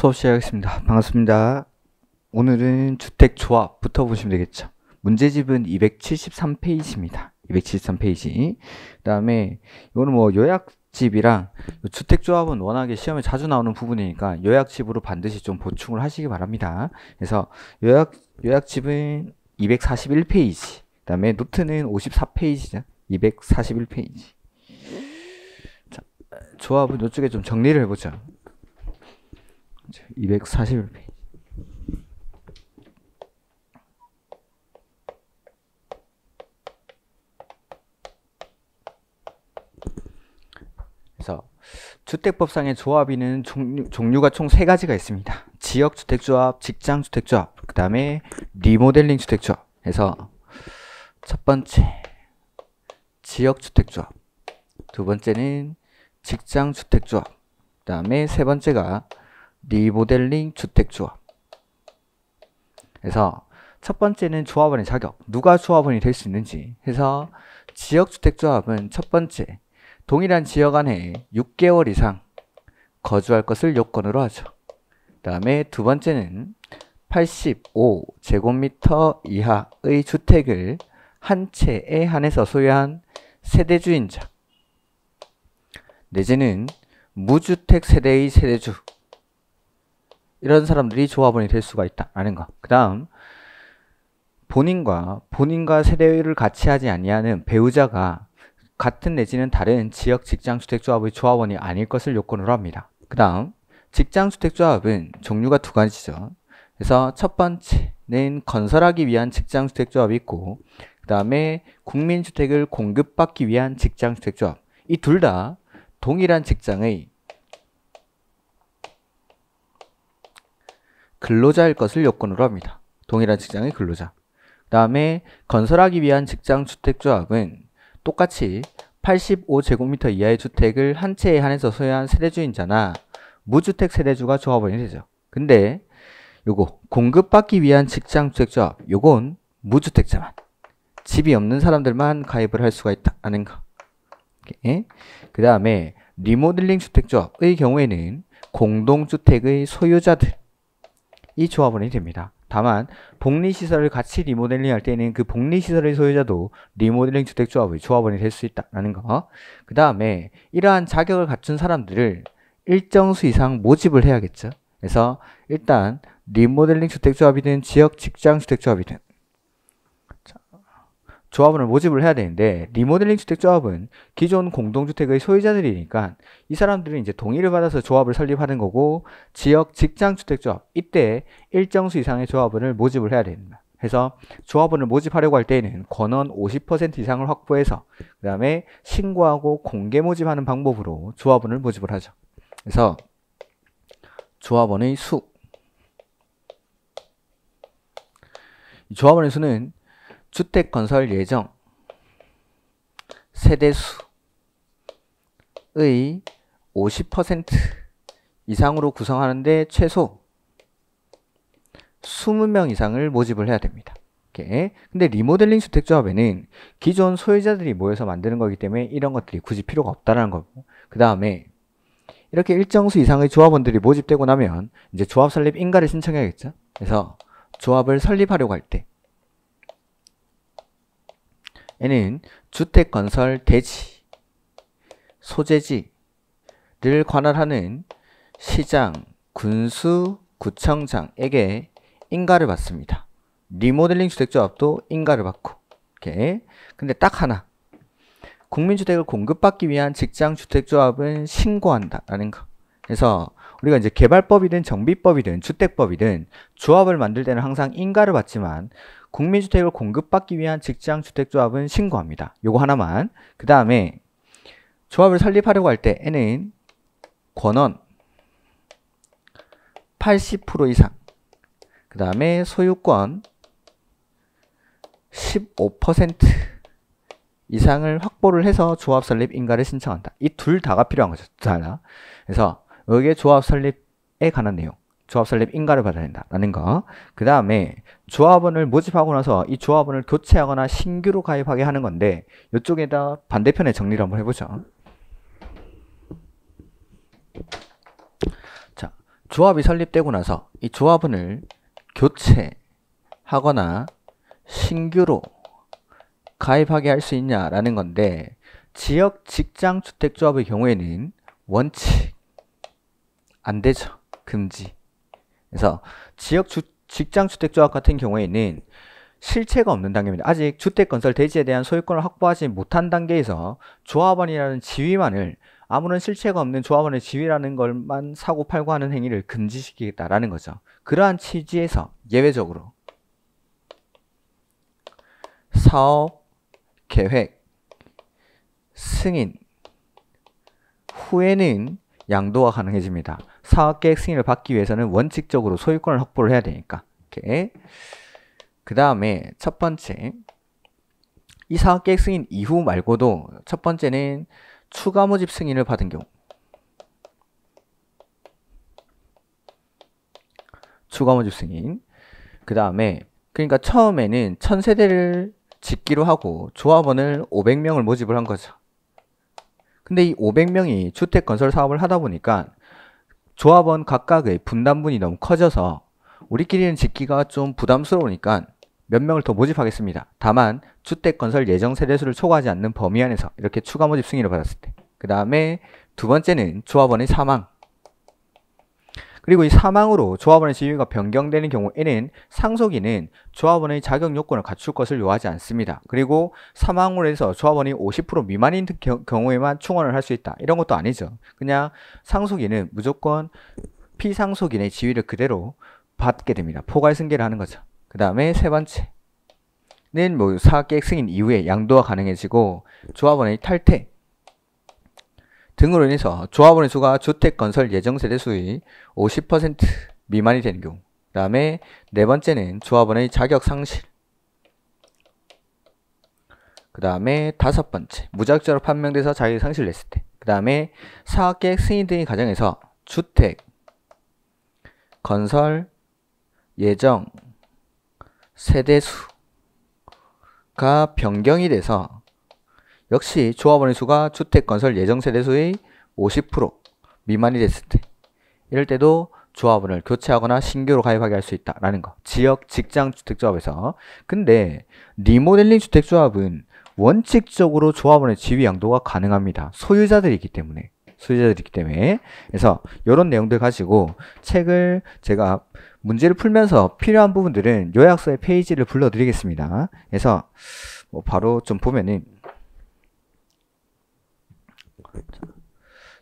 수업 시작하겠습니다. 반갑습니다. 오늘은 주택조합부터 보시면 되겠죠. 문제집은 273페이지입니다. 273페이지. 그 다음에 이거는 뭐 요약집이랑 주택조합은 워낙에 시험에 자주 나오는 부분이니까 요약집으로 반드시 좀 보충을 하시기 바랍니다. 그래서 요약, 요약집은 241페이지. 그 다음에 노트는 54페이지죠. 241페이지. 자, 조합은 이쪽에 좀 정리를 해보죠. 2 4 0페이지 그래서 주택법상의 조합이는 종류, 가총 세 가지가 있습니다. 지역주택조합, 직장주택조합, 그 다음에 리모델링 주택조합. 그래서 첫 번째 지역주택조합, 두 번째는 직장주택조합, 그 다음에 세 번째가 리모델링 주택조합 그래서 첫 번째는 조합원의 자격 누가 조합원이 될 수 있는지 해서 지역주택조합은 첫 번째 동일한 지역 안에 6개월 이상 거주할 것을 요건으로 하죠 그 다음에 두 번째는 85제곱미터 이하의 주택을 한 채에 한해서 소유한 세대주인자 내지는 무주택 세대의 세대주 이런 사람들이 조합원이 될 수가 있다라는 거. 그 다음 본인과 본인과 세대를 같이 하지 아니하는 배우자가 같은 내지는 다른 지역 직장주택조합의 조합원이 아닐 것을 요건으로 합니다. 그 다음 직장주택조합은 종류가 두 가지죠. 그래서 첫 번째는 건설하기 위한 직장주택조합이 있고 그 다음에 국민주택을 공급받기 위한 직장주택조합 이 둘 다 동일한 직장의 근로자일 것을 요건으로 합니다. 동일한 직장의 근로자. 그 다음에 건설하기 위한 직장 주택조합은 똑같이 85제곱미터 이하의 주택을 한 채에 한해서 소유한 세대주인자나 무주택 세대주가 조합원이 되죠. 근데 요거 공급받기 위한 직장 주택조합 요건 무주택자만 집이 없는 사람들만 가입을 할 수가 있다 는 거. 예? 그 다음에 리모델링 주택조합의 경우에는 공동주택의 소유자들 이 조합원이 됩니다. 다만 복리시설을 같이 리모델링 할 때는 그 복리시설의 소유자도 리모델링 주택조합의 조합원이 될 수 있다는 거. 그 다음에 이러한 자격을 갖춘 사람들을 일정 수 이상 모집을 해야겠죠. 그래서 일단 리모델링 주택조합이든 지역 직장 주택조합이든 조합원을 모집을 해야 되는데 리모델링 주택 조합은 기존 공동주택의 소유자들이니까 이 사람들은 이제 동의를 받아서 조합을 설립하는 거고 지역 직장 주택 조합 이때 일정 수 이상의 조합원을 모집을 해야 됩니다. 해서 조합원을 모집하려고 할 때에는 권원 50% 이상을 확보해서 그 다음에 신고하고 공개 모집하는 방법으로 조합원을 모집을 하죠. 그래서 조합원의 수 조합원의 수는 주택 건설 예정 세대수의 50% 이상으로 구성하는데 최소 20명 이상을 모집을 해야 됩니다. 이렇게. 근데 리모델링 주택조합에는 기존 소유자들이 모여서 만드는 거기 때문에 이런 것들이 굳이 필요가 없다는 거고 그 다음에 이렇게 일정 수 이상의 조합원들이 모집되고 나면 이제 조합 설립 인가를 신청해야겠죠. 그래서 조합을 설립하려고 할때 에는 주택건설 대지, 소재지를 관할하는 시장, 군수, 구청장에게 인가를 받습니다. 리모델링 주택조합도 인가를 받고 이렇게 근데 딱 하나 국민주택을 공급받기 위한 직장주택조합은 신고한다라는 거 그래서 우리가 이제 개발법이든 정비법이든 주택법이든 조합을 만들 때는 항상 인가를 받지만 국민주택을 공급받기 위한 직장주택조합은 신고합니다. 요거 하나만. 그 다음에 조합을 설립하려고 할때 N은 권원 80% 이상 그 다음에 소유권 15% 이상을 확보를 해서 조합 설립 인가를 신청한다. 이 둘 다가 필요한 거죠. 다 그래서 여기에 조합 설립에 관한 내용 조합 설립 인가를 받아야 된다라는 거. 그 다음에 조합원을 모집하고 나서 이 조합원을 교체하거나 신규로 가입하게 하는 건데 이쪽에다 반대편에 정리를 한번 해보죠. 자, 조합이 설립되고 나서 이 조합원을 교체하거나 신규로 가입하게 할 수 있냐라는 건데 지역 직장 주택 조합의 경우에는 원칙 안 되죠. 금지. 그래서 지역 주, 직장 주택조합 같은 경우에는 실체가 없는 단계입니다. 아직 주택 건설 대지에 대한 소유권을 확보하지 못한 단계에서 조합원이라는 지위만을 아무런 실체가 없는 조합원의 지위라는 것만 사고 팔고 하는 행위를 금지시키겠다라는 거죠. 그러한 취지에서 예외적으로 사업 계획 승인 후에는 양도가 가능해집니다. 사업계획 승인을 받기 위해서는 원칙적으로 소유권을 확보를 해야 되니까 그 다음에 첫 번째 이 사업계획 승인 이후 말고도 첫 번째는 추가 모집 승인을 받은 경우 추가 모집 승인 그 다음에 그러니까 처음에는 천세대를 짓기로 하고 조합원을 500명을 모집을 한 거죠 근데 이 500명이 주택건설 사업을 하다 보니까 조합원 각각의 분담분이 너무 커져서 우리끼리는 짓기가 좀 부담스러우니까 몇 명을 더 모집하겠습니다. 다만 주택건설 예정 세대수를 초과하지 않는 범위 안에서 이렇게 추가 모집 승인을 받았을 때 그 다음에 두 번째는 조합원의 사망 그리고 이 사망으로 조합원의 지위가 변경되는 경우에는 상속인은 조합원의 자격 요건을 갖출 것을 요하지 않습니다. 그리고 사망으로 해서 조합원이 50% 미만인 경우에만 충원을 할 수 있다. 이런 것도 아니죠. 그냥 상속인은 무조건 피상속인의 지위를 그대로 받게 됩니다. 포괄 승계를 하는 거죠. 그 다음에 세 번째. 는뭐 사학계 승인 이후에 양도가 가능해지고 조합원의 탈퇴 등으로 인해서 조합원의 수가 주택건설 예정세대 수의 50% 미만이 되는 경우 그 다음에 네 번째는 조합원의 자격 상실 그 다음에 다섯 번째 무작정으로 판명돼서 자격 상실 을 냈을 때 그 다음에 사업계획 승인 등의 과정에서 주택 건설 예정 세대수가 변경이 돼서 역시 조합원의 수가 주택건설 예정세대수의 50% 미만이 됐을 때 이럴 때도 조합원을 교체하거나 신규로 가입하게 할 수 있다라는 거. 지역 직장 주택조합에서. 근데 리모델링 주택조합은 원칙적으로 조합원의 지위 양도가 가능합니다. 소유자들이기 때문에. 소유자들이기 때문에. 그래서 이런 내용들 가지고 책을 제가 문제를 풀면서 필요한 부분들은 요약서의 페이지를 불러드리겠습니다. 그래서 뭐 바로 좀 보면은 그렇죠.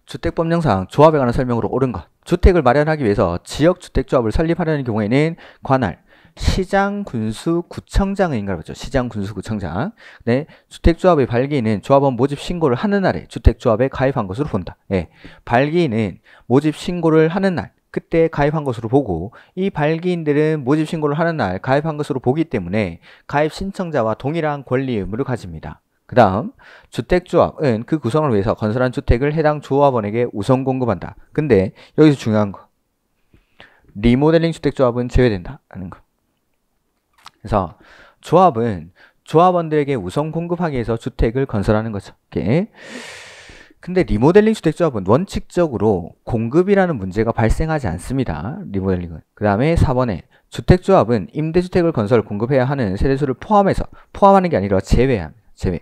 주택법령상 조합에 관한 설명으로 옳은 것. 주택을 마련하기 위해서 지역주택조합을 설립하려는 경우에는 관할, 시장, 군수, 구청장인가 보죠. 시장, 군수, 구청장. 네, 주택조합의 발기인은 조합원 모집 신고를 하는 날에 주택조합에 가입한 것으로 본다. 예, 발기인은 모집 신고를 하는 날, 그때 가입한 것으로 보고 이 발기인들은 모집 신고를 하는 날 가입한 것으로 보기 때문에 가입 신청자와 동일한 권리 의무를 가집니다. 그 다음 주택조합은 그 구성을 위해서 건설한 주택을 해당 조합원에게 우선 공급한다. 근데 여기서 중요한 거 리모델링 주택조합은 제외된다 는 거. 그래서 조합은 조합원들에게 우선 공급하기 위해서 주택을 건설하는 거죠. 이렇게. 근데 리모델링 주택조합은 원칙적으로 공급이라는 문제가 발생하지 않습니다. 리모델링은. 그 다음에 4번에 주택조합은 임대주택을 건설 공급해야 하는 세대수를 포함해서 포함하는 게 아니라 제외합니다. 제외.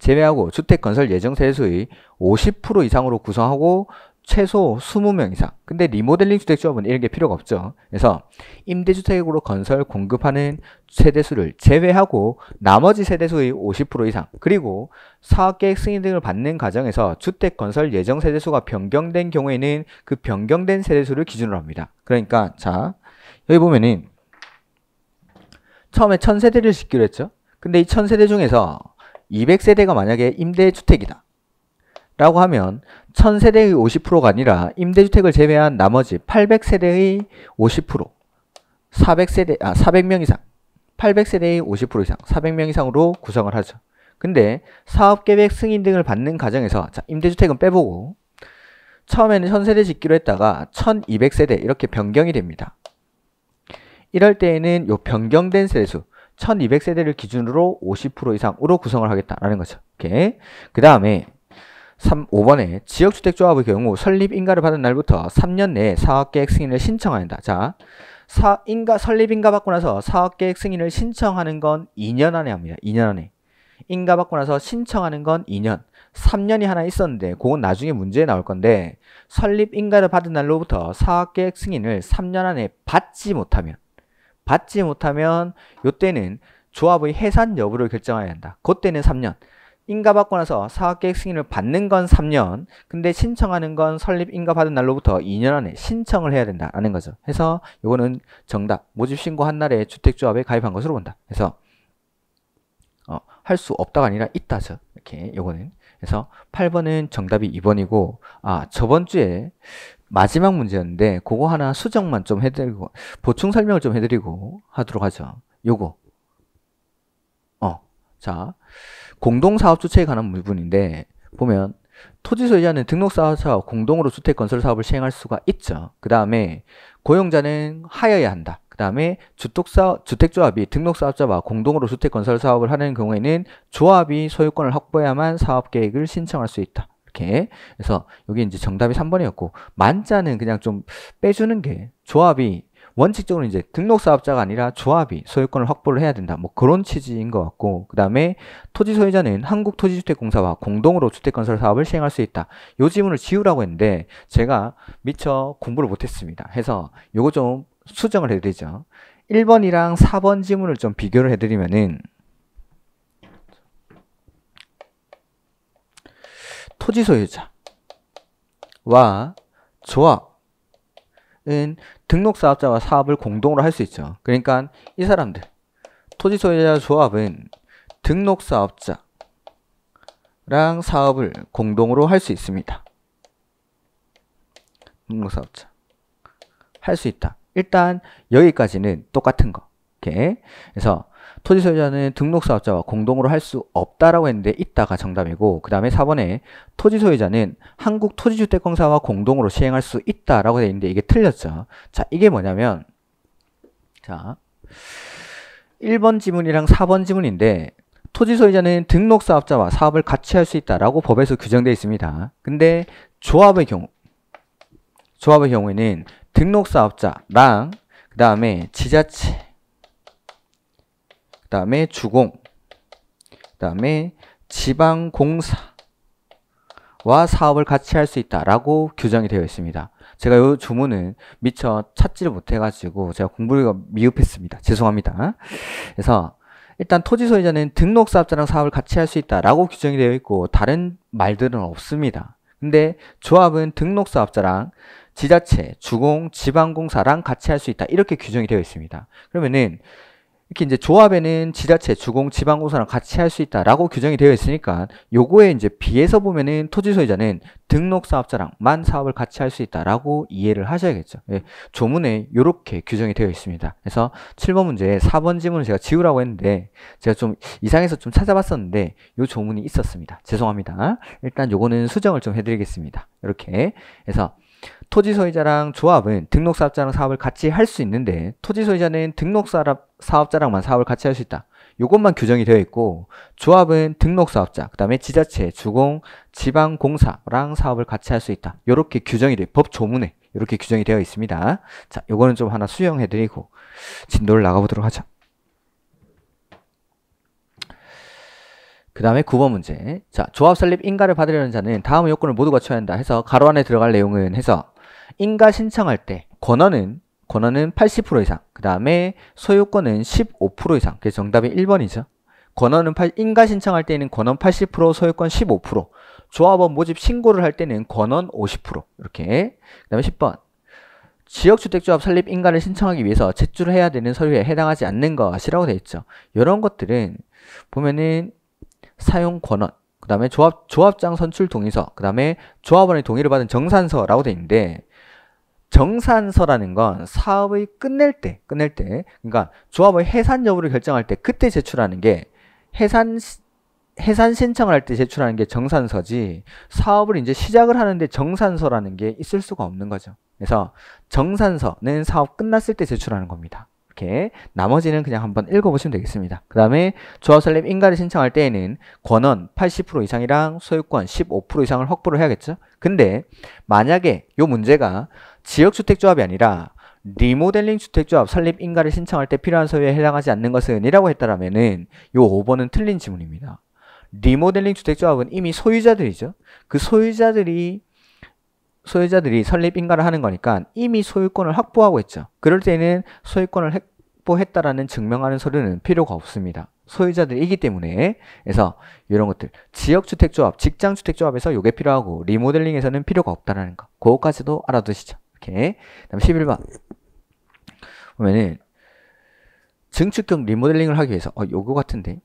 제외하고 주택건설 예정세수의 50% 이상으로 구성하고 최소 20명 이상. 근데 리모델링 주택조합은 이런 게 필요가 없죠. 그래서 임대주택으로 건설 공급하는 세대수를 제외하고 나머지 세대수의 50% 이상 그리고 사업계획 승인 등을 받는 과정에서 주택 건설 예정 세대수가 변경된 경우에는 그 변경된 세대수를 기준으로 합니다. 그러니까 자 여기 보면은 처음에 1000세대를 짓기로 했죠. 근데 이 1000세대 중에서 200세대가 만약에 임대주택이다. 라고 하면 1000세대의 50%가 아니라 임대주택을 제외한 나머지 800세대의 50%, 400세대, 아, 400명 이상, 800세대의 50% 이상, 400명 이상으로 구성을 하죠. 근데 사업계획 승인 등을 받는 과정에서 자, 임대주택은 빼보고 처음에는 1000세대 짓기로 했다가 1200세대 이렇게 변경이 됩니다. 이럴 때에는 요 변경된 세대수 1200세대를 기준으로 50% 이상으로 구성을 하겠다라는 거죠. 오케이. 그 다음에 5번에 지역주택조합의 경우 설립 인가를 받은 날부터 3년 내에 사업계획 승인을 신청한다. 자, 사, 인가, 설립 인가 받고 나서 사업계획 승인을 신청하는 건 2년 안에 합니다. 2년 안에. 인가 받고 나서 신청하는 건 2년. 3년이 하나 있었는데 그건 나중에 문제에 나올 건데 설립 인가를 받은 날로부터 사업계획 승인을 3년 안에 받지 못하면 받지 못하면 요때는 조합의 해산 여부를 결정해야 한다. 그때는 3년. 인가받고 나서 사업계획 승인을 받는 건 3년 근데 신청하는 건 설립 인가받은 날로부터 2년 안에 신청을 해야 된다는 거죠 그래서 이거는 정답 모집신고한 날에 주택조합에 가입한 것으로 본다 그래서 어, 할 수 없다가 아니라 있다죠 이렇게 요거는 그래서 8번은 정답이 2번이고 아 저번 주에 마지막 문제였는데 그거 하나 수정만 좀 해드리고 보충 설명을 좀 해드리고 하도록 하죠. 요거 어, 자 공동사업 주체에 관한 부분인데 보면 토지 소유자는 등록사업자와 공동으로 주택 건설 사업을 시행할 수가 있죠. 그 다음에 고용자는 하여야 한다. 그 다음에 주택조합이 등록사업자와 공동으로 주택 건설 사업을 하는 경우에는 조합이 소유권을 확보해야만 사업계획을 신청할 수 있다. 이렇게. 그래서 여기 이제 정답이 3번이었고 만자는 그냥 좀 빼주는 게 조합이 원칙적으로 이제 등록 사업자가 아니라 조합이 소유권을 확보를 해야 된다. 뭐 그런 취지인 것 같고 그다음에 토지 소유자는 한국토지주택공사와 공동으로 주택건설 사업을 시행할 수 있다. 요 지문을 지우라고 했는데 제가 미처 공부를 못했습니다. 해서 요거 좀 수정을 해드리죠. 1번이랑 4번 지문을 좀 비교를 해드리면은 토지 소유자와 조합은 등록 사업자와 사업을 공동으로 할 수 있죠. 그러니까 이 사람들 토지 소유자 조합은 등록 사업자랑 사업을 공동으로 할 수 있습니다. 등록 사업자 할 수 있다. 일단 여기까지는 똑같은 거. 이렇게 그래서 토지 소유자는 등록 사업자와 공동으로 할 수 없다라고 했는데 있다가 정답이고 그 다음에 4번에 토지 소유자는 한국 토지주택공사와 공동으로 시행할 수 있다라고 되어 있는데 이게 틀렸죠. 자 이게 뭐냐면 자 1번 지문이랑 4번 지문인데 토지 소유자는 등록 사업자와 사업을 같이 할 수 있다라고 법에서 규정되어 있습니다. 근데 조합의 경우 조합의 경우에는 등록 사업자랑 그 다음에 지자체 그다음에 주공, 그다음에 지방공사와 사업을 같이 할 수 있다라고 규정이 되어 있습니다. 제가 이 주문은 미처 찾지를 못해가지고 제가 공부가 미흡했습니다. 죄송합니다. 그래서 일단 토지 소유자는 등록 사업자랑 사업을 같이 할 수 있다라고 규정이 되어 있고 다른 말들은 없습니다. 근데 조합은 등록 사업자랑 지자체, 주공, 지방공사랑 같이 할 수 있다 이렇게 규정이 되어 있습니다. 그러면은 이렇게 이제 조합에는 지자체, 주공, 지방공사랑 같이 할 수 있다라고 규정이 되어 있으니까 요거에 이제 비해서 보면은 토지소유자는 등록사업자랑만 사업을 같이 할 수 있다라고 이해를 하셔야겠죠. 예, 조문에 요렇게 규정이 되어 있습니다. 그래서 7번 문제 4번 지문을 제가 지우라고 했는데 제가 좀 이상해서 좀 찾아봤었는데 요 조문이 있었습니다. 죄송합니다. 일단 요거는 수정을 좀 해드리겠습니다. 이렇게 해서 토지소유자랑 조합은 등록사업자랑 사업을 같이 할 수 있는데 토지소유자는 등록사업자랑만 사업을 같이 할 수 있다. 이것만 규정이 되어 있고 조합은 등록사업자, 그 다음에 지자체, 주공, 지방공사랑 사업을 같이 할 수 있다. 이렇게 규정이 돼. 법 조문에 이렇게 규정이 되어 있습니다. 자, 요거는 좀 하나 수용해드리고 진도를 나가보도록 하죠. 그 다음에 9번 문제. 자, 조합 설립 인가를 받으려는 자는 다음 요건을 모두 갖춰야 한다 해서 가로 안에 들어갈 내용은 해서 인가 신청할 때 권한은 권한은 80% 이상. 그 다음에 소유권은 15% 이상. 그래서 정답이 1번이죠. 권한은 8, 인가 신청할 때는 권한 80%, 소유권 15%. 조합원 모집 신고를 할 때는 권한 50% 이렇게. 그다음에 10번. 지역주택조합 설립 인가를 신청하기 위해서 제출해야 되는 서류에 해당하지 않는 것이라고 되어 있죠. 이런 것들은 보면은 사용 권한, 그 다음에 조합, 조합장 선출 동의서, 그 다음에 조합원의 동의를 받은 정산서라고 돼 있는데, 정산서라는 건 사업의 끝낼 때, 끝낼 때, 그러니까 조합의 해산 여부를 결정할 때 그때 제출하는 게 해산, 해산 신청을 할 때 제출하는 게 정산서지, 사업을 이제 시작을 하는데 정산서라는 게 있을 수가 없는 거죠. 그래서 정산서는 사업 끝났을 때 제출하는 겁니다. 이렇게 나머지는 그냥 한번 읽어보시면 되겠습니다. 그 다음에 조합설립 인가를 신청할 때에는 권원 80% 이상이랑 소유권 15% 이상을 확보를 해야겠죠. 근데 만약에 요 문제가 지역주택조합이 아니라 리모델링 주택조합 설립 인가를 신청할 때 필요한 서류에 해당하지 않는 것은 이라고 했다라면은 요 5번은 틀린 지문입니다. 리모델링 주택조합은 이미 소유자들이죠. 그 소유자들이 소유자들이 설립 인가를 하는 거니까 이미 소유권을 확보하고 있죠. 그럴 때는 소유권을 확보했다라는 증명하는 서류는 필요가 없습니다. 소유자들이기 때문에 그래서 이런 것들 지역주택조합, 직장주택조합에서 이게 필요하고 리모델링에서는 필요가 없다라는 거그것까지도 알아두시죠. 이렇게 다음 11번 보면은 증축형 리모델링을 하기 위해서 어 요거 같은데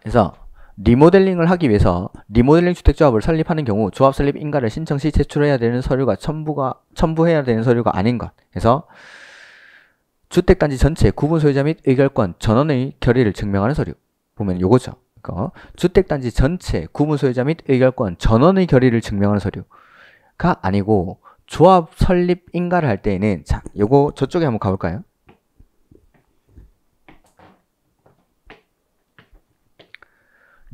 그래서 리모델링을 하기 위해서 리모델링 주택조합을 설립하는 경우 조합 설립 인가를 신청 시 제출해야 되는 서류가 첨부가 첨부해야 되는 서류가 아닌 것. 그래서 주택단지 전체 구분 소유자 및 의결권 전원의 결의를 증명하는 서류 보면 요거죠 그러니까 주택단지 전체 구분 소유자 및 의결권 전원의 결의를 증명하는 서류가 아니고 조합 설립 인가를 할 때에는 자 요거 저쪽에 한번 가볼까요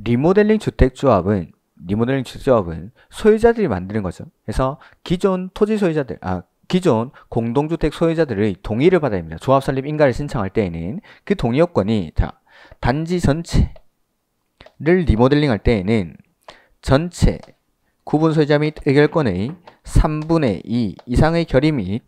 리모델링 주택조합은 리모델링 주택조합은 소유자들이 만드는 거죠 그래서 기존 토지 소유자들 아 기존 공동주택 소유자들의 동의를 받아야 합니다. 조합 설립 인가를 신청할 때에는 그 동의 요건이 자 단지 전체를 리모델링 할 때에는 전체 구분 소유자 및 의결권의 3분의 2 이상의 결의 및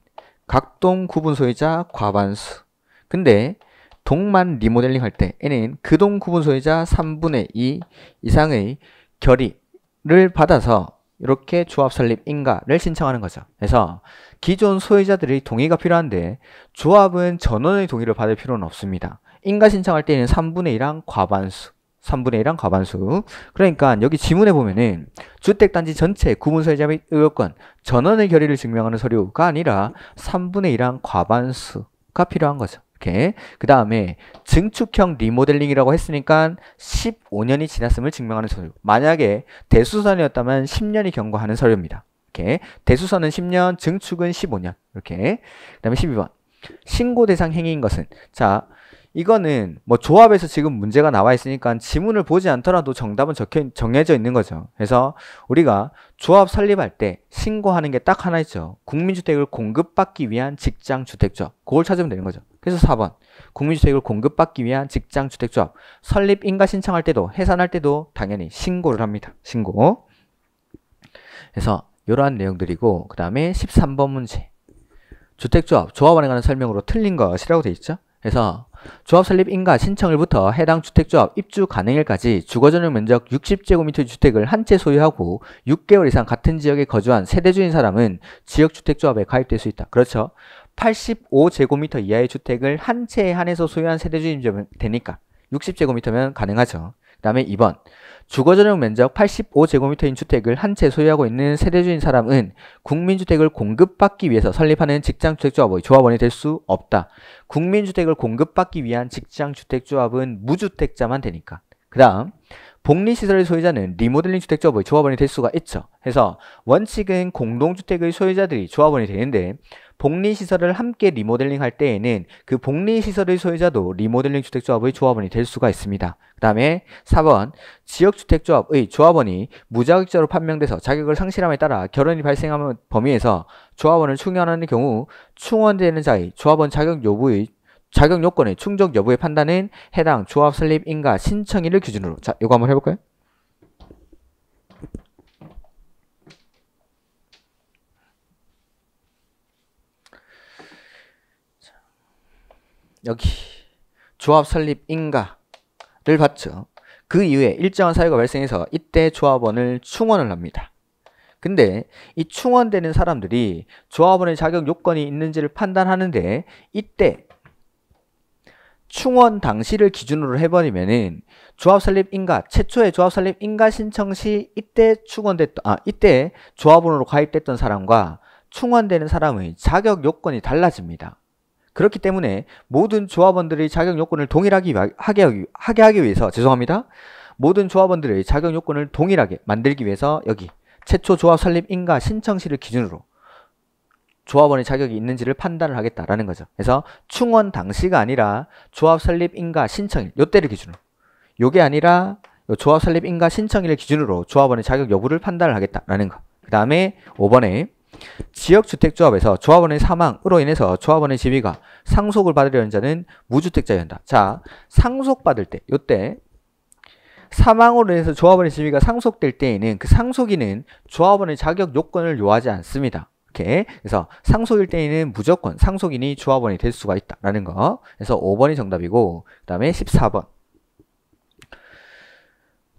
각 동 구분 소유자 과반수 근데 동만 리모델링 할 때에는 그동 구분 소유자 3분의 2 이상의 결의를 받아서 이렇게 조합 설립 인가를 신청하는 거죠. 그래서 기존 소유자들의 동의가 필요한데 조합은 전원의 동의를 받을 필요는 없습니다. 인가 신청할 때는 3분의 1항 과반수 3분의 1항 과반수 그러니까 여기 지문에 보면은 주택단지 전체 구분소유자 및 의료권 전원의 결의를 증명하는 서류가 아니라 3분의 1항 과반수가 필요한 거죠. 이렇게 그 다음에 증축형 리모델링이라고 했으니까 15년이 지났음을 증명하는 서류 만약에 대수선이었다면 10년이 경과하는 서류입니다 이렇게 대수선은 10년 증축은 15년 이렇게 그 다음에 12번 신고 대상 행위인 것은 자 이거는 뭐 조합에서 지금 문제가 나와 있으니까 지문을 보지 않더라도 정답은 적혀, 정해져 있는 거죠. 그래서 우리가 조합 설립할 때 신고하는 게 딱 하나 있죠. 국민주택을 공급받기 위한 직장주택죠. 그걸 찾으면 되는 거죠. 그래서 4번 국민주택을 공급받기 위한 직장주택조합 설립 인가 신청할 때도 해산할 때도 당연히 신고를 합니다. 신고 그래서 이러한 내용들이고 그 다음에 13번 문제 주택조합 조합원에 관한 설명으로 틀린 것이라고 되어 있죠. 그래서 조합 설립 인가 신청일부터 해당 주택조합 입주 가능일까지 주거전용 면적 60제곱미터 주택을 한 채 소유하고 6개월 이상 같은 지역에 거주한 세대주인 사람은 지역주택조합에 가입될 수 있다. 그렇죠. 85제곱미터 이하의 주택을 한 채에 한해서 소유한 세대주임이 되니까 60제곱미터면 가능하죠. 그 다음에 2번 주거 전용 면적 85제곱미터인 주택을 한 채 소유하고 있는 세대주인 사람은 국민주택을 공급받기 위해서 설립하는 직장주택조합의 조합원이 될 수 없다. 국민주택을 공급받기 위한 직장주택조합은 무주택자만 되니까. 그 다음 복리시설의 소유자는 리모델링 주택조합의 조합원이 될 수가 있죠. 해서 원칙은 공동주택의 소유자들이 조합원이 되는데 복리시설을 함께 리모델링할 때에는 그 복리시설의 소유자도 리모델링 주택조합의 조합원이 될 수가 있습니다. 그 다음에 4번 지역주택조합의 조합원이 무자격자로 판명돼서 자격을 상실함에 따라 결혼이 발생하는 범위에서 조합원을 충원하는 경우 충원되는 자의 조합원 자격 요구의 자격 요건의 충족 여부의 판단은 해당 조합 설립 인가 신청일을 기준으로 자 이거 한번 해볼까요? 여기 조합 설립 인가를 받죠. 그 이후에 일정한 사유가 발생해서 이때 조합원을 충원을 합니다. 근데 이 충원되는 사람들이 조합원의 자격 요건이 있는지를 판단하는데 이때 충원 당시를 기준으로 해버리면은 조합 설립 인가 최초의 조합 설립 인가 신청 시 이때 충원됐던 아 이때 조합원으로 가입됐던 사람과 충원되는 사람의 자격 요건이 달라집니다. 그렇기 때문에 모든 조합원들의 자격 요건을 동일하게 하게 하게 하기 위해서 죄송합니다. 모든 조합원들의 자격 요건을 동일하게 만들기 위해서 여기 최초 조합 설립 인가 신청 시를 기준으로 조합원의 자격이 있는지를 판단을 하겠다라는 거죠. 그래서 충원 당시가 아니라 조합 설립 인가 신청일 요때를 기준으로 요게 아니라 조합 설립 인가 신청일을 기준으로 조합원의 자격 여부를 판단을 하겠다라는 거. 그 다음에 5번에 지역주택조합에서 조합원의 사망으로 인해서 조합원의 지위가 상속을 받으려는 자는 무주택자여야 한다. 자, 상속받을 때, 요때 사망으로 인해서 조합원의 지위가 상속될 때에는 그 상속인은 조합원의 자격 요건을 요하지 않습니다. 이렇게 그래서 상속일 때에는 무조건 상속인이 조합원이 될 수가 있다라는 거. 그래서 5번이 정답이고 그다음에 14번.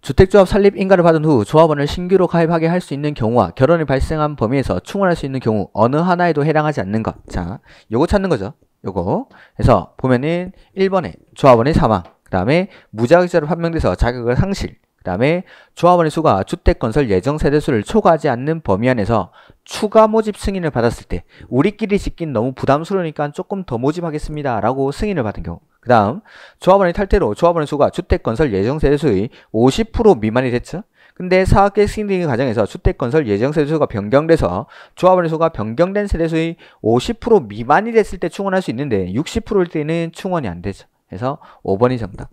주택조합 설립 인가를 받은 후 조합원을 신규로 가입하게 할 수 있는 경우와 결혼이 발생한 범위에서 충원할 수 있는 경우 어느 하나에도 해당하지 않는 것. 자, 요거 찾는 거죠. 요거. 그래서 보면은 1번에 조합원의 사망, 그 다음에 무자격자로 판명돼서 자격을 상실, 그 다음에 조합원의 수가 주택건설 예정 세대수를 초과하지 않는 범위 안에서 추가 모집 승인을 받았을 때 우리끼리 짓긴 너무 부담스러우니까 조금 더 모집하겠습니다 라고 승인을 받은 경우 그 다음 조합원의 탈퇴로 조합원의 수가 주택건설 예정세대수의 50% 미만이 됐죠. 근데 사업계 승인등 과정에서 주택건설 예정세대수가 변경돼서 조합원의 수가 변경된 세대수의 50% 미만이 됐을 때 충원할 수 있는데 60%일 때는 충원이 안 되죠. 그래서 5번이 정답.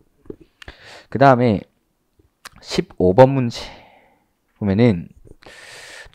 그 다음에 15번 문제 보면은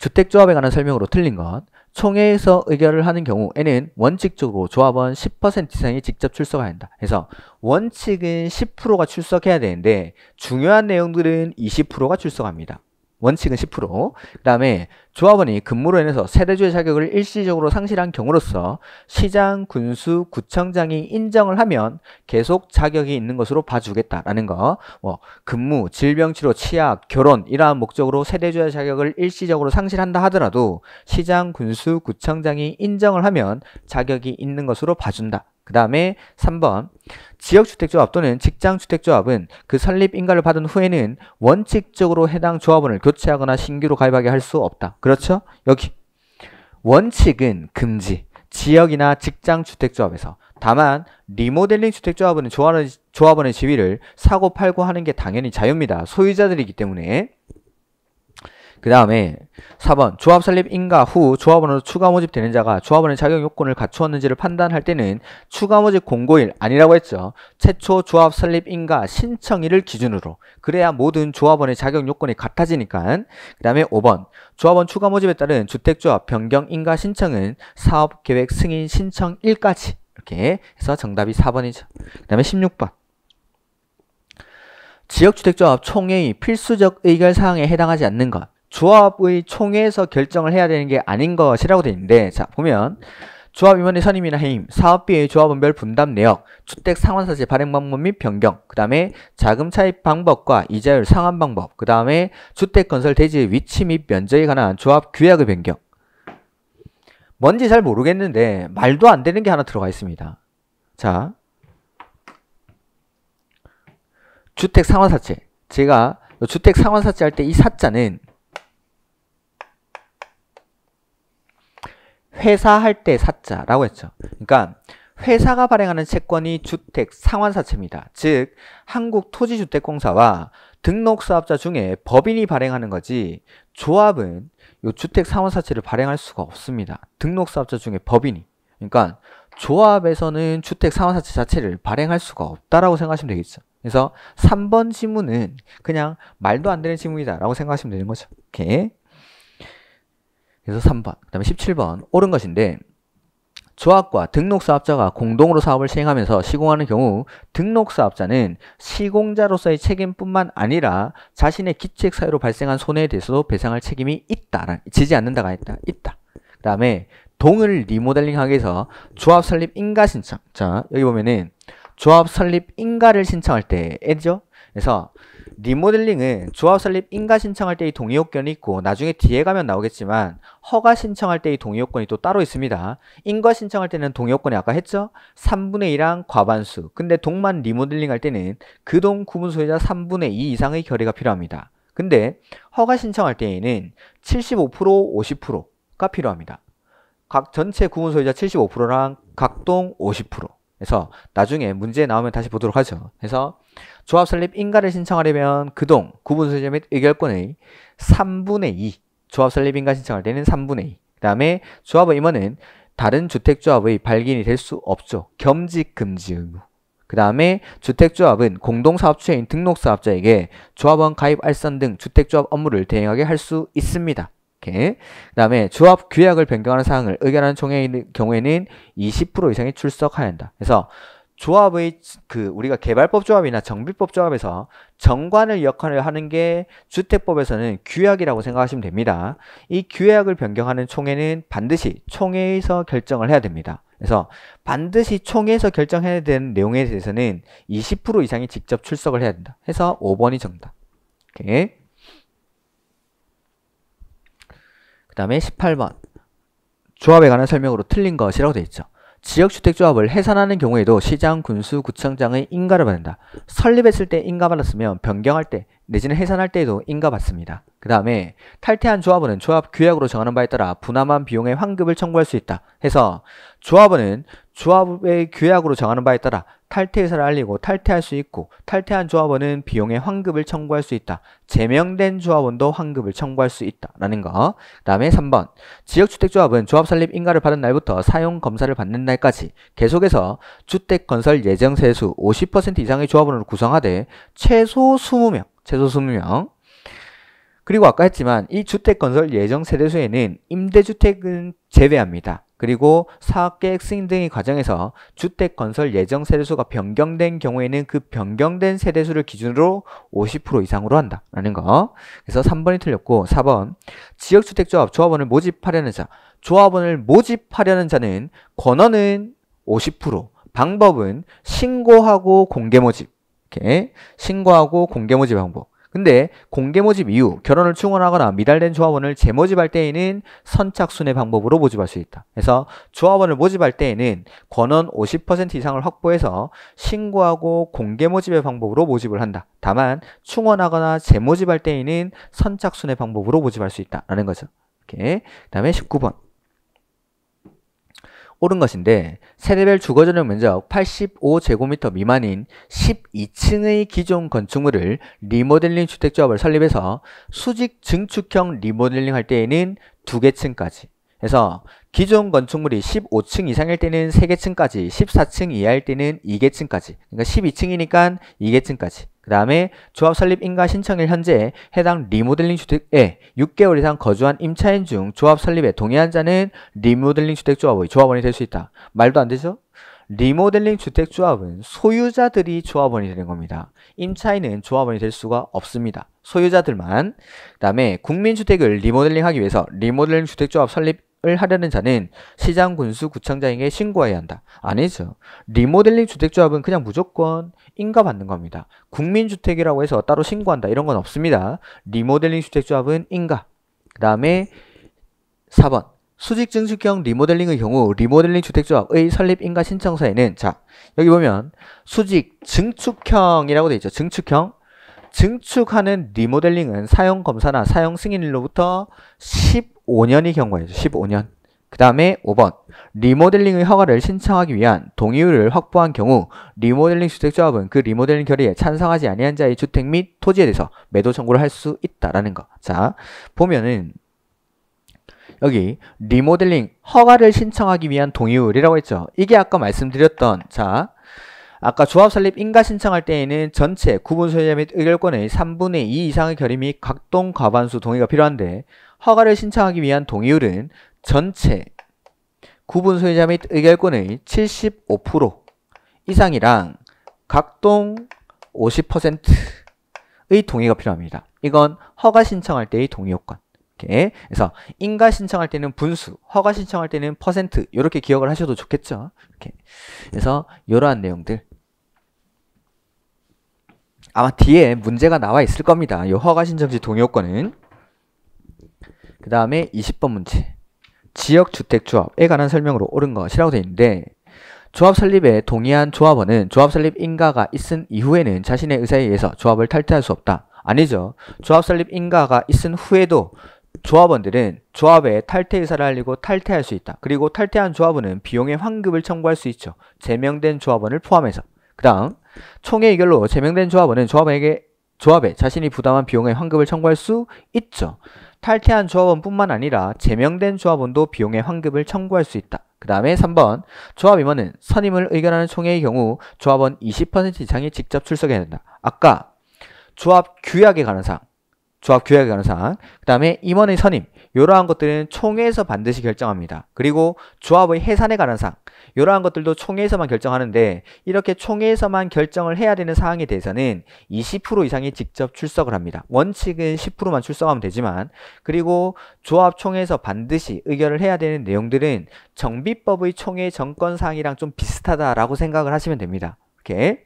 주택조합에 관한 설명으로 틀린 것 총회에서 의결을 하는 경우 에는 원칙적으로 조합원 10% 이상이 직접 출석해야 한다. 그래서 원칙은 10%가 출석해야 되는데 중요한 내용들은 20%가 출석합니다. 원칙은 10%. 그다음에 조합원이 근무로 인해서 세대주의 자격을 일시적으로 상실한 경우로서 시장, 군수, 구청장이 인정을 하면 계속 자격이 있는 것으로 봐주겠다라는 거. 뭐 근무, 질병치료, 치약, 결혼 이러한 목적으로 세대주의 자격을 일시적으로 상실한다 하더라도 시장, 군수, 구청장이 인정을 하면 자격이 있는 것으로 봐준다. 그 다음에 3번 지역주택조합 또는 직장주택조합은 그 설립 인가를 받은 후에는 원칙적으로 해당 조합원을 교체하거나 신규로 가입하게 할 수 없다. 그렇죠? 여기 원칙은 금지 지역이나 직장주택조합에서 다만 리모델링 주택조합은 조합원의, 조합원의 지위를 사고 팔고 하는 게 당연히 자유입니다. 소유자들이기 때문에 그 다음에 4번 조합 설립 인가 후 조합원으로 추가 모집되는 자가 조합원의 자격 요건을 갖추었는지를 판단할 때는 추가 모집 공고일 아니라고 했죠. 최초 조합 설립 인가 신청일을 기준으로 그래야 모든 조합원의 자격 요건이 같아지니까 그 다음에 5번 조합원 추가 모집에 따른 주택조합 변경 인가 신청은 사업계획 승인 신청일까지 이렇게 해서 정답이 4번이죠. 그 다음에 16번 지역주택조합 총회의 필수적 의결사항에 해당하지 않는 것 조합의 총회에서 결정을 해야 되는 게 아닌 것이라고 되어 있는데 자 보면 조합임원의 선임이나 해임, 사업비의 조합원별 분담 내역, 주택 상환사실 발행 방법 및 변경, 그 다음에 자금 차입 방법과 이자율 상환 방법, 그 다음에 주택 건설 대지의 위치 및 면적에 관한 조합 규약의 변경. 뭔지 잘 모르겠는데 말도 안 되는 게 하나 들어가 있습니다. 자, 주택 상환사채. 제가 주택 상환사채 할 때 이 사자는 회사할 때 사자라고 했죠. 그러니까 회사가 발행하는 채권이 주택 상환사채입니다. 즉 한국토지주택공사와 등록사업자 중에 법인이 발행하는 거지 조합은 요 주택 상환사채를 발행할 수가 없습니다. 등록사업자 중에 법인이. 그러니까 조합에서는 주택 상환사채 자체를 발행할 수가 없다라고 생각하시면 되겠죠. 그래서 3번 지문은 그냥 말도 안 되는 지문이다라고 생각하시면 되는 거죠. 오케이. 그래서 3번. 그 다음에 17번. 옳은 것인데, 조합과 등록사업자가 공동으로 사업을 시행하면서 시공하는 경우 등록사업자는 시공자로서의 책임뿐만 아니라 자신의 기책 사유로 발생한 손해에 대해서도 배상할 책임이 있다. 지지 않는다가 있다. 있다. 그 다음에 동을 리모델링하기 위해서 조합 설립 인가 신청. 자, 여기 보면은 조합 설립 인가를 신청할 때죠. 애 그래서 리모델링은 조합 설립 인가 신청할 때의 동의 요건이 있고 나중에 뒤에 가면 나오겠지만 허가 신청할 때의 동의 요건이 또 따로 있습니다. 인가 신청할 때는 동의 요건이 아까 했죠? 3분의 1랑 과반수. 근데 동만 리모델링 할 때는 그 동 구분 소유자 3분의 2 이상의 결의가 필요합니다. 근데 허가 신청할 때에는 75% 50%가 필요합니다. 각 전체 구분 소유자 75%랑 각 동 50% 그래서 나중에 문제 나오면 다시 보도록 하죠. 그래서 조합 설립 인가를 신청하려면 그동 구분 소재 및 의결권의 3분의 2 조합 설립 인가 신청할 때는 3분의 2. 그다음에 조합의 임원은 다른 주택조합의 발견이 될 수 없죠. 겸직 금지 의무. 그 다음에 주택조합은 공동사업체인 등록사업자에게 조합원 가입 알선 등 주택조합 업무를 대행하게 할 수 있습니다. 이렇게. 그 다음에 조합 규약을 변경하는 사항을 의결하는 총회의 경우에는 20% 이상이 출석해야 한다. 그래서 조합의 그 우리가 개발법 조합이나 정비법 조합에서 정관을 역할을 하는 게 주택법에서는 규약이라고 생각하시면 됩니다. 이 규약을 변경하는 총회는 반드시 총회에서 결정을 해야 됩니다. 그래서 반드시 총회에서 결정해야 되는 내용에 대해서는 20% 이상이 직접 출석을 해야 된다. 해서 5번이 정답. 오케이. 그 다음에 18번 조합에 관한 설명으로 틀린 것이라고 되어 있죠. 지역주택조합을 해산하는 경우에도 시장, 군수, 구청장의 인가를 받는다. 설립했을 때 인가받았으면 변경할 때 내지는 해산할 때에도 인가받습니다. 그 다음에 탈퇴한 조합원은 조합 규약으로 정하는 바에 따라 분함한 비용의 환급을 청구할 수 있다. 해서 조합원은 조합의 규약으로 정하는 바에 따라 탈퇴 의사를 알리고 탈퇴할 수 있고 탈퇴한 조합원은 비용의 환급을 청구할 수 있다. 제명된 조합원도 환급을 청구할 수 있다라는 거. 그다음에 3번. 지역 주택 조합은 조합 설립 인가를 받은 날부터 사용 검사를 받는 날까지 계속해서 주택 건설 예정 세수 50% 이상의 조합원으로 구성하되 최소 20명, 최소 20명 그리고 아까 했지만 이 주택 건설 예정 세대수에는 임대주택은 제외합니다. 그리고 사업계획 승인 등의 과정에서 주택 건설 예정 세대수가 변경된 경우에는 그 변경된 세대수를 기준으로 50% 이상으로 한다라는 거. 그래서 3번이 틀렸고 4번 지역주택조합 조합원을 모집하려는 자 조합원을 모집하려는 자는 권한은 50% 방법은 신고하고 공개 모집. 이렇게 신고하고 공개 모집 방법. 근데 공개 모집 이후 결혼을 충원하거나 미달된 조합원을 재모집할 때에는 선착순의 방법으로 모집할 수 있다. 그래서 조합원을 모집할 때에는 권원 50% 이상을 확보해서 신고하고 공개 모집의 방법으로 모집을 한다. 다만 충원하거나 재모집할 때에는 선착순의 방법으로 모집할 수 있다라는 거죠. 그다음에 19번. 오른 것인데 세대별 주거 전용 면적 85제곱미터 미만인 12층의 기존 건축물을 리모델링 주택조합을 설립해서 수직 증축형 리모델링 할 때에는 2개 층까지 해서 기존 건축물이 15층 이상일 때는 3개층까지 14층 이하일 때는 2개층까지 그러니까 12층이니까 2개층까지 그 다음에 조합 설립 인가 신청일 현재 해당 리모델링 주택에 6개월 예, 이상 거주한 임차인 중 조합 설립에 동의한 자는 리모델링 주택 조합의 조합원이 될 수 있다. 말도 안 되죠? 리모델링 주택 조합은 소유자들이 조합원이 되는 겁니다. 임차인은 조합원이 될 수가 없습니다. 소유자들만. 그 다음에 국민주택을 리모델링하기 위해서 리모델링 주택 조합 설립 리모델링을 하려는 자는 시장 군수 구청장에게 신고해야 한다. 아니죠. 리모델링 주택조합은 그냥 무조건 인가받는 겁니다. 국민주택이라고 해서 따로 신고한다 이런 건 없습니다. 리모델링 주택조합은 인가. 그 다음에 4번 수직 증축형 리모델링의 경우 리모델링 주택조합의 설립 인가 신청서에는 자 여기 보면 수직 증축형이라고 되어 있죠. 증축형 증축하는 리모델링은 사용 검사나 사용 승인일로부터 10 15년의 경우에죠. 15년. 그 다음에 5번 리모델링의 허가를 신청하기 위한 동의율을 확보한 경우 리모델링 주택조합은 그 리모델링 결의에 찬성하지 아니한 자의 주택 및 토지에 대해서 매도 청구를 할 수 있다라는 거. 자 보면은 여기 리모델링 허가를 신청하기 위한 동의율이라고 했죠. 이게 아까 말씀드렸던 자 아까 조합 설립 인가 신청할 때에는 전체 구분 소유자 및 의결권의 3분의 2 이상의 결의 및 각동 과반수 동의가 필요한데 허가를 신청하기 위한 동의율은 전체 구분 소유자 및 의결권의 75% 이상이랑 각 동 50%의 동의가 필요합니다. 이건 허가 신청할 때의 동의 요건. 그래서 인가 신청할 때는 분수, 허가 신청할 때는 퍼센트 이렇게 기억을 하셔도 좋겠죠. 이렇게. 그래서 이러한 내용들 아마 뒤에 문제가 나와 있을 겁니다. 이 허가 신청시 동의 요건은 그 다음에 20번 문제 지역주택조합에 관한 설명으로 옳은 것이라고 되어 있는데 조합 설립에 동의한 조합원은 조합 설립 인가가 있은 이후에는 자신의 의사에 의해서 조합을 탈퇴할 수 없다. 아니죠. 조합 설립 인가가 있은 후에도 조합원들은 조합에 탈퇴 의사를 알리고 탈퇴할 수 있다. 그리고 탈퇴한 조합원은 비용의 환급을 청구할 수 있죠. 제명된 조합원을 포함해서. 그 다음 총회 의결로 제명된 조합원은 조합에게 조합에 자신이 부담한 비용의 환급을 청구할 수 있죠. 탈퇴한 조합원뿐만 아니라 제명된 조합원도 비용의 환급을 청구할 수 있다. 그 다음에 3번 조합임원은 선임을 의견하는 총회의 경우 조합원 20% 이상이 직접 출석해야 된다. 아까 조합 규약에 관한 사항 조합 규약에 관한 사항 그 다음에 임원의 선임 이러한 것들은 총회에서 반드시 결정합니다. 그리고 조합의 해산에 관한 사항 이러한 것들도 총회에서만 결정하는데 이렇게 총회에서만 결정을 해야 되는 사항에 대해서는 20% 이상이 직접 출석을 합니다. 원칙은 10%만 출석하면 되지만 그리고 조합 총회에서 반드시 의결을 해야 되는 내용들은 정비법의 총회 정권 사항이랑 좀 비슷하다라고 생각을 하시면 됩니다. 이렇게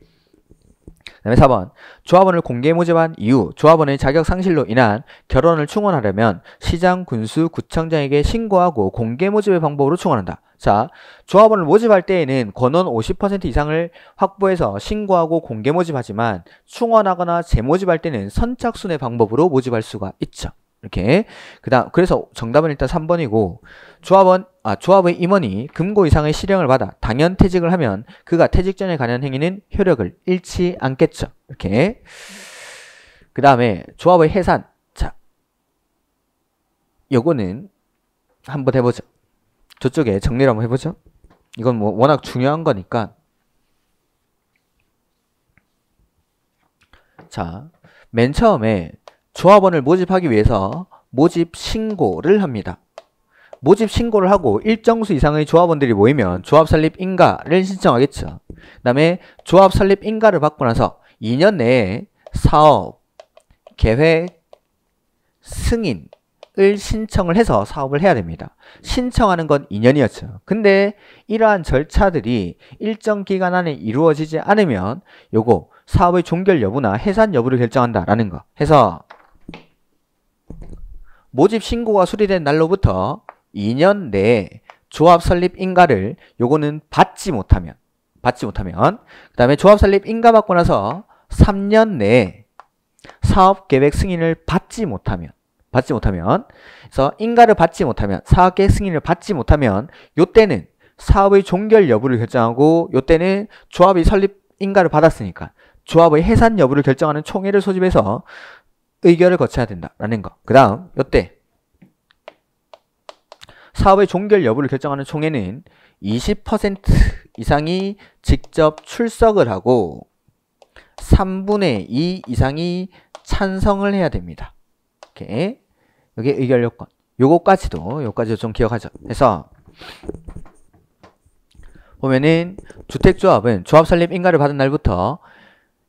그 다음에 4번 조합원을 공개 모집한 이후 조합원의 자격 상실로 인한 결혼을 충원하려면 시장, 군수, 구청장에게 신고하고 공개 모집의 방법으로 충원한다. 자, 조합원을 모집할 때에는 권원 50% 이상을 확보해서 신고하고 공개 모집하지만 충원하거나 재모집할 때는 선착순의 방법으로 모집할 수가 있죠. 이렇게. 그다음 그래서 정답은 일단 3번이고 조합원 아, 조합의 임원이 금고 이상의 실형을 받아 당연 퇴직을 하면 그가 퇴직 전에 관한 행위는 효력을 잃지 않겠죠. 이렇게. 그다음에 조합의 해산. 자. 요거는 한번 해 보죠. 저쪽에 정리를 한번 해보죠. 이건 뭐 워낙 중요한 거니까. 자, 맨 처음에 조합원을 모집하기 위해서 모집 신고를 합니다. 모집 신고를 하고 일정 수 이상의 조합원들이 모이면 조합 설립 인가를 신청하겠죠. 그 다음에 조합 설립 인가를 받고 나서 2년 내에 사업, 계획, 승인, 을 신청을 해서 사업을 해야 됩니다. 신청하는 건 2년이었죠. 근데 이러한 절차들이 일정 기간 안에 이루어지지 않으면 요거 사업의 종결 여부나 해산 여부를 결정한다라는 거. 해서 모집 신고가 수리된 날로부터 2년 내에 조합 설립 인가를 요거는 받지 못하면 받지 못하면 그 다음에 조합 설립 인가 받고 나서 3년 내에 사업 계획 승인을 받지 못하면 받지 못하면 그래서 인가를 받지 못하면 사학의 승인을 받지 못하면 요때는 사업의 종결 여부를 결정하고 요때는 조합이 설립 인가를 받았으니까 조합의 해산 여부를 결정하는 총회를 소집해서 의결을 거쳐야 된다라는 거. 그 다음 요때 사업의 종결 여부를 결정하는 총회는 20% 이상이 직접 출석을 하고 3분의 2 이상이 찬성을 해야 됩니다. 이렇게 여기 의결 요건 요거까지도 요까지도 좀 기억하죠 그래서 보면은 주택조합은 조합설립 인가를 받은 날부터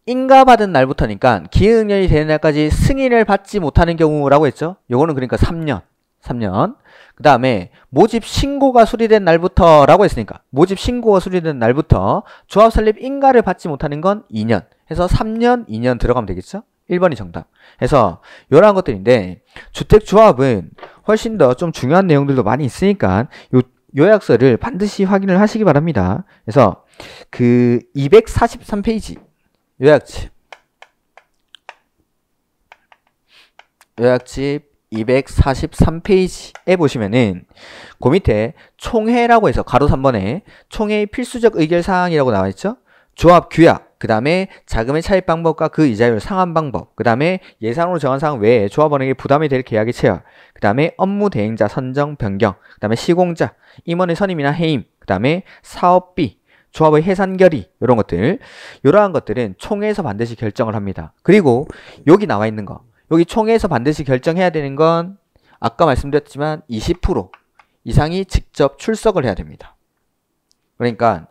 인가받은 날부터니까 기흥년이 되는 날까지 승인을 받지 못하는 경우라고 했죠 요거는 그러니까 3년 3년 그 다음에 모집 신고가 수리된 날부터 라고 했으니까 모집 신고가 수리된 날부터 조합설립 인가를 받지 못하는 건 2년 해서 3년 2년 들어가면 되겠죠 1번이 정답. 그래서 이러한 것들인데 주택조합은 훨씬 더 좀 중요한 내용들도 많이 있으니까 요 요약서를 반드시 확인을 하시기 바랍니다. 그래서 그 243페이지 요약집 요약집 243페이지에 보시면은 그 밑에 총회라고 해서 가로 3번에 총회의 필수적 의결사항이라고 나와있죠. 조합 규약 그 다음에 자금의 차입 방법과 그 이자율 상환 방법, 그 다음에 예상으로 정한 사항 외에 조합원에게 부담이 될 계약의 체결, 그 다음에 업무 대행자 선정 변경, 그 다음에 시공자, 임원의 선임이나 해임, 그 다음에 사업비, 조합의 해산 결의 이런 것들 이러한 것들은 총회에서 반드시 결정을 합니다. 그리고 여기 나와 있는 거 여기 총회에서 반드시 결정해야 되는 건 아까 말씀드렸지만 20% 이상이 직접 출석을 해야 됩니다. 그러니까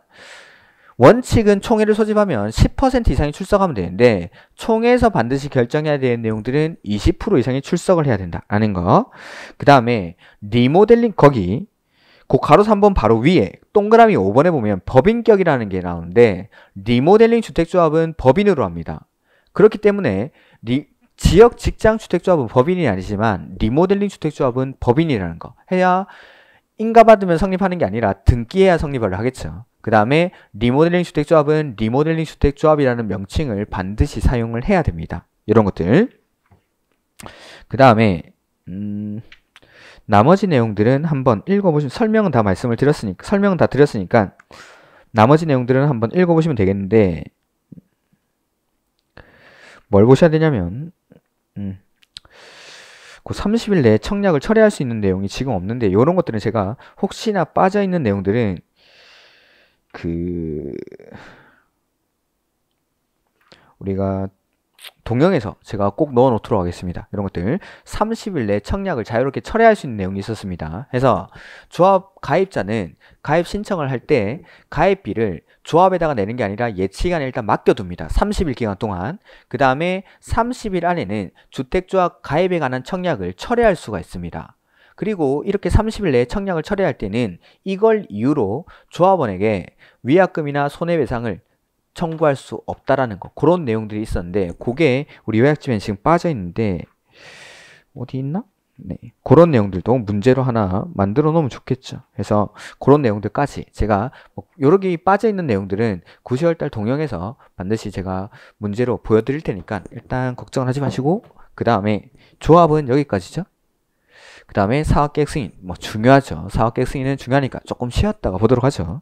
원칙은 총회를 소집하면 10% 이상이 출석하면 되는데 총회에서 반드시 결정해야 되는 내용들은 20% 이상이 출석을 해야 된다라는 거. 그 다음에 리모델링 거기 그 가로 3번 바로 위에 동그라미 5번에 보면 법인격이라는 게 나오는데 리모델링 주택조합은 법인으로 합니다. 그렇기 때문에 리, 지역 직장 주택조합은 법인이 아니지만 리모델링 주택조합은 법인이라는 거 해야 인가받으면 성립하는 게 아니라 등기해야 성립을 하겠죠. 그 다음에 리모델링 주택조합은 리모델링 주택조합이라는 명칭을 반드시 사용을 해야 됩니다. 이런 것들. 그 다음에 음, 나머지 내용들은 한번 읽어보시면 설명은 다 말씀을 드렸으니까 설명은 다 드렸으니까 나머지 내용들은 한번 읽어보시면 되겠는데 뭘 보셔야 되냐면 음, 그 30일 내에 청약을 철회할 수 있는 내용이 지금 없는데 이런 것들은 제가 혹시나 빠져있는 내용들은 그 우리가 동영에서 제가 꼭 넣어 놓도록 하겠습니다. 이런 것들 30일 내 청약을 자유롭게 철회할 수 있는 내용이 있었습니다. 해서 조합 가입자는 가입 신청을 할 때 가입비를 조합에다가 내는 게 아니라 예치기간에 일단 맡겨둡니다. 30일 기간 동안 그 다음에 30일 안에는 주택조합 가입에 관한 청약을 철회할 수가 있습니다. 그리고 이렇게 30일 내에 청약을 철회할 때는 이걸 이유로 조합원에게 위약금이나 손해배상을 청구할 수 없다라는 거 그런 내용들이 있었는데 그게 우리 요약집에 지금 빠져 있는데 어디 있나? 네. 그런 내용들도 문제로 하나 만들어 놓으면 좋겠죠. 그래서 그런 내용들까지 제가 뭐 여러 개 빠져 있는 내용들은 9, 10월 달 동영에서 반드시 제가 문제로 보여드릴 테니까 일단 걱정을 하지 마시고 그 다음에 조합은 여기까지죠. 그 다음에 사업계획 승인 뭐 중요하죠. 사업계획 승인은 중요하니까 조금 쉬었다가 보도록 하죠.